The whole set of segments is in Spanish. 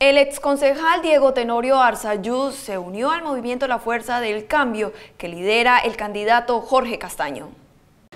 El exconcejal Diego Tenorio Arzayuz se unió al movimiento La Fuerza del Cambio que lidera el candidato Jorge Castaño.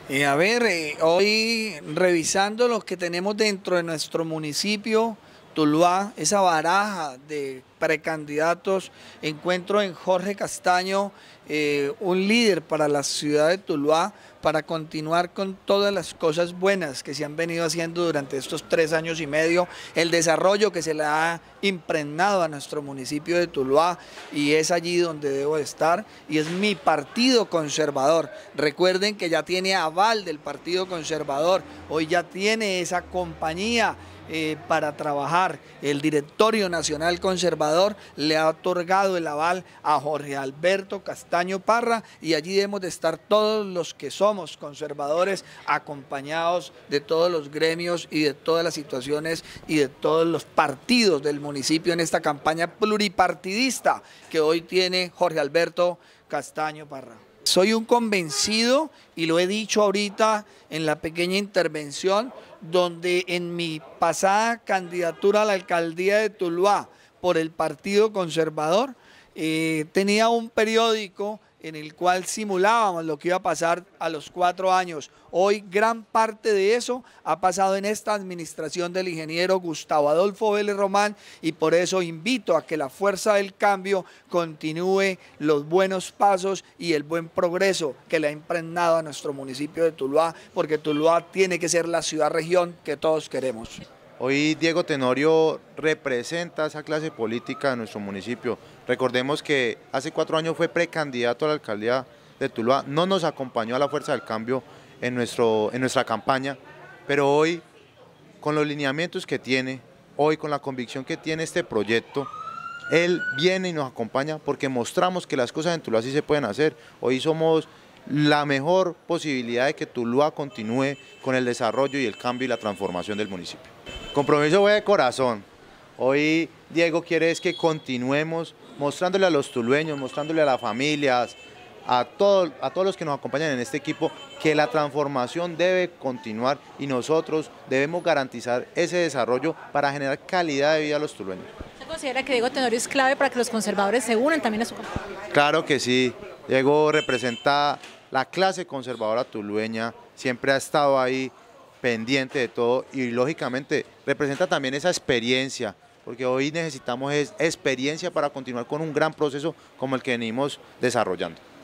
Eh, a ver, eh, hoy revisando los que tenemos dentro de nuestro municipio, Tuluá, esa baraja de precandidatos. Encuentro en Jorge Castaño eh, un líder para la ciudad de Tuluá, para continuar con todas las cosas buenas que se han venido haciendo durante estos tres años y medio, el desarrollo que se le ha impregnado a nuestro municipio de Tuluá y es allí donde debo estar y es mi partido conservador. Recuerden que ya tiene aval del partido conservador, hoy ya tiene esa compañía eh, para trabajar, el directorio nacional conservador le ha otorgado el aval a Jorge Alberto Castaño Parra y allí debemos de estar todos los que somos conservadores acompañados de todos los gremios y de todas las situaciones y de todos los partidos del municipio en esta campaña pluripartidista que hoy tiene Jorge Alberto Castaño Parra. Soy un convencido, y lo he dicho ahorita en la pequeña intervención, donde en mi pasada candidatura a la alcaldía de Tuluá por el Partido Conservador. Eh, tenía un periódico en el cual simulábamos lo que iba a pasar a los cuatro años. Hoy gran parte de eso ha pasado en esta administración del ingeniero Gustavo Adolfo Vélez Román y por eso invito a que la fuerza del cambio continúe los buenos pasos y el buen progreso que le ha impregnado a nuestro municipio de Tuluá, porque Tuluá tiene que ser la ciudad-región que todos queremos. Hoy Diego Tenorio representa esa clase política de nuestro municipio. Recordemos que hace cuatro años fue precandidato a la alcaldía de Tuluá, no nos acompañó a la Fuerza del Cambio en, nuestro, en nuestra campaña, pero hoy, con los lineamientos que tiene, hoy con la convicción que tiene este proyecto, él viene y nos acompaña porque mostramos que las cosas en Tuluá sí se pueden hacer. Hoy somos la mejor posibilidad de que Tuluá continúe con el desarrollo y el cambio y la transformación del municipio compromiso fue de corazón. Hoy Diego quiere es que continuemos mostrándole a los tulueños, mostrándole a las familias, a, a todos los que nos acompañan en este equipo, que la transformación debe continuar y nosotros debemos garantizar ese desarrollo para generar calidad de vida a los tulueños. ¿Usted considera que Diego Tenorio es clave para que los conservadores se unan también a su campaña? Claro que sí. Diego representa la clase conservadora tulueña, siempre ha estado ahí pendiente de todo y lógicamente representa también esa experiencia, porque hoy necesitamos experiencia para continuar con un gran proceso como el que venimos desarrollando.